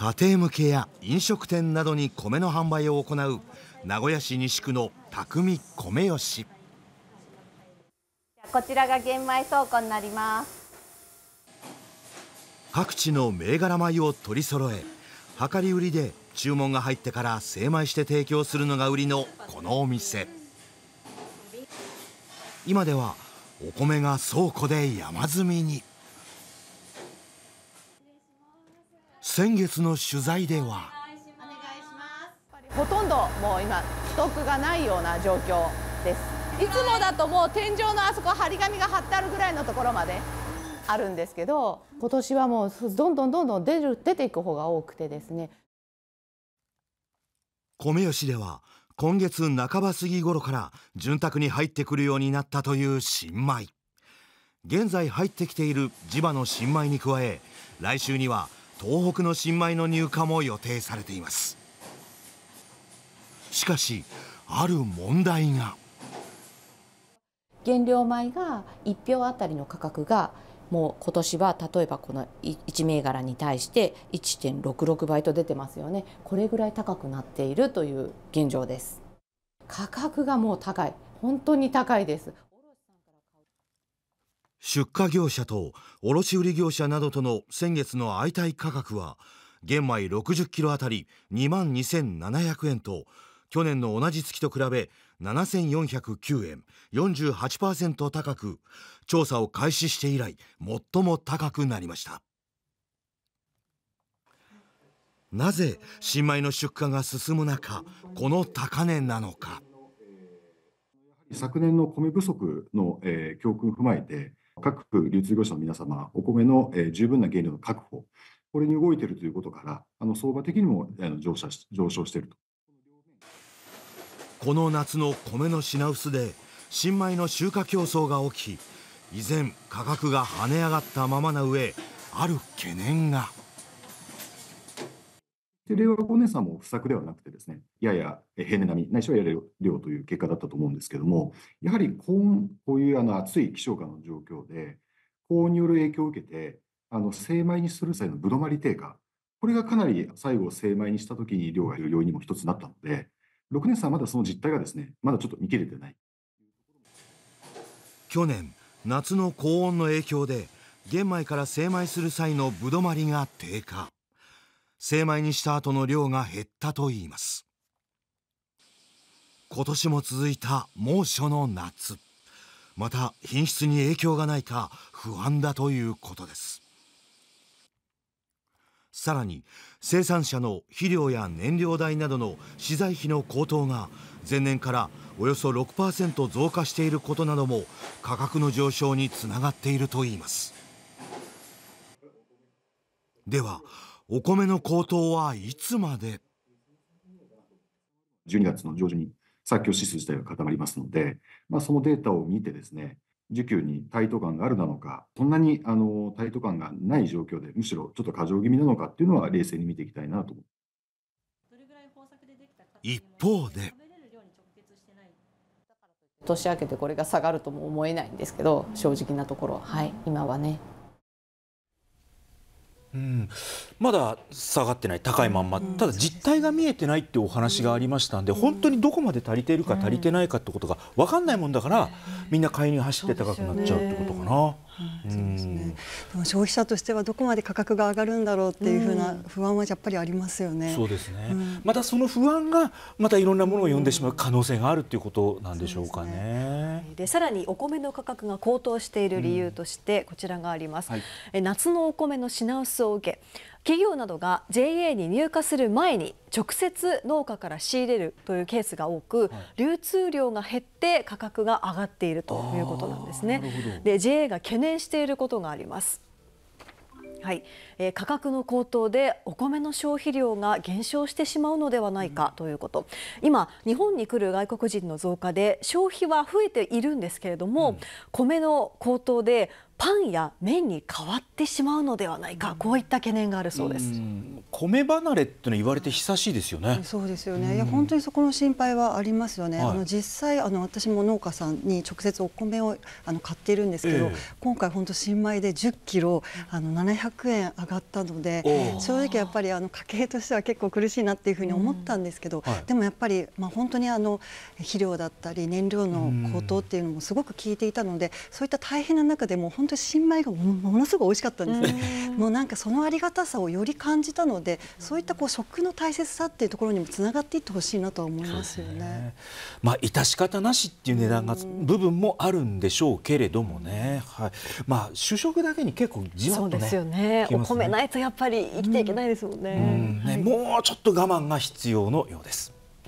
家庭向けや飲食店などに米の販売を行う名古屋市西区の匠米吉こちらが玄米倉庫になります各地の銘柄米を取り揃え量り売りで注文が入ってから精米して提供するのが売りのこのお店今ではお米が倉庫で山積みに。先月の取材ではほとんどもう今ストックがないような状況ですいつもだともう天井のあそこ張り紙が貼ってあるぐらいのところまであるんですけど今年はもうどんどんどんどん出る出ていく方が多くてですね米吉では今月半ば過ぎ頃から潤沢に入ってくるようになったという新米現在入ってきている地場の新米に加え来週には東北の新米の入荷も予定されていますしかしある問題が原料米が1票あたりの価格がもう今年は例えばこの1銘柄に対して1.66倍と出てますよねこれぐらい高くなっているという現状です価格がもう高い本当に高いです出荷業者と卸売業者などとの先月の相対価格は玄米60キロあたり2万2700円と去年の同じ月と比べ7409円48%高く調査を開始して以来最も高くなりましたなぜ新米の出荷が進む中この高値なのか昨年の米不足の、えー、教訓を踏まえて各流通業者の皆様、お米の十分な原料の確保、これに動いているということから、あの相場的にも上昇上昇していると。この夏の米の品薄で新米の集荷競争が起き依然価格が跳ね上がったままな上ある懸念が。で、令和5年産も不作ではなくてですね、やや平年並み、ないしはやれる量という結果だったと思うんですけども、やはり高温、こういうあの暑い気象下の状況で、高温による影響を受けて、あの精米にする際のぶどまり低下、これがかなり最後、精米にしたときに量が減る要因にも一つなったので、6年産はまだその実態がですね、まだちょっと見切れてない。去年、夏の高温の影響で、玄米から精米する際のぶどまりが低下。精米にした後の量が減ったといいます今年も続いた猛暑の夏また品質に影響がないか不安だということですさらに生産者の肥料や燃料代などの資材費の高騰が前年からおよそ6%増加していることなども価格の上昇につながっているといいますではお米の高騰はいつまで12月の上旬に作業指数自体が固まりますので、まあ、そのデータを見てですね、需給に対等感があるなのか、そんなにあの対等感がない状況で、むしろちょっと過剰気味なのかっていうのは、冷静に見ていきたいなと一方で。年明けてこれが下がるとも思えないんですけど、正直なところ、はい、今はね。うん、まだ下がってない高いまんま、ただ実態が見えてないっていうお話がありましたんで、本当にどこまで足りているか足りてないかってことが分かんないもんだから、みんな買いに走って高くなっちゃうってことかな。うん、でも消費者としてはどこまで価格が上がるんだろうっていうふうな不安はやっぱりありますよね。そうですね。うん、またその不安がまたいろんなものを読んでしまう可能性があるということなんでしょうかね。で、ね、さらにお米の価格が高騰している理由としてこちらがあります。うんはい、え夏のお米の品薄をを受け企業などが JA に入荷する前に直接農家から仕入れるというケースが多く、流通量が減って価格が上がっているということなんですね。で JA が懸念していることがあります。はい、えー、価格の高騰でお米の消費量が減少してしまうのではないかということ、うん、今日本に来る外国人の増加で消費は増えているんですけれども、うん、米の高騰でパンや麺に変わってしまうのではないか、こういった懸念があるそうです。米離れっての言われて久しいですよね。そうですよね。いや本当にそこの心配はありますよね。はい、あの実際あの私も農家さんに直接お米をあの買っているんですけど、えー、今回本当新米で10キロあの700円上がったので、正直やっぱりあの家計としては結構苦しいなっていうふうに思ったんですけど、うんはい、でもやっぱりまあ本当にあの肥料だったり燃料の高騰っていうのもすごく効いていたので、そういった大変な中でも本当に新米がものすごく美味しかったんですね。もうなんかそのありがたさをより感じたので、そういったこう食の大切さっていうところにもつながっていってほしいなと思いますよね。まあ致し方なしっていう値段が部分もあるんでしょうけれどもね。はい。まあ主食だけに結構じわっとね。そうですよね。ねお米ないとやっぱり生きていけないですもんね。うね、はい、もうちょっと我慢が必要のようです。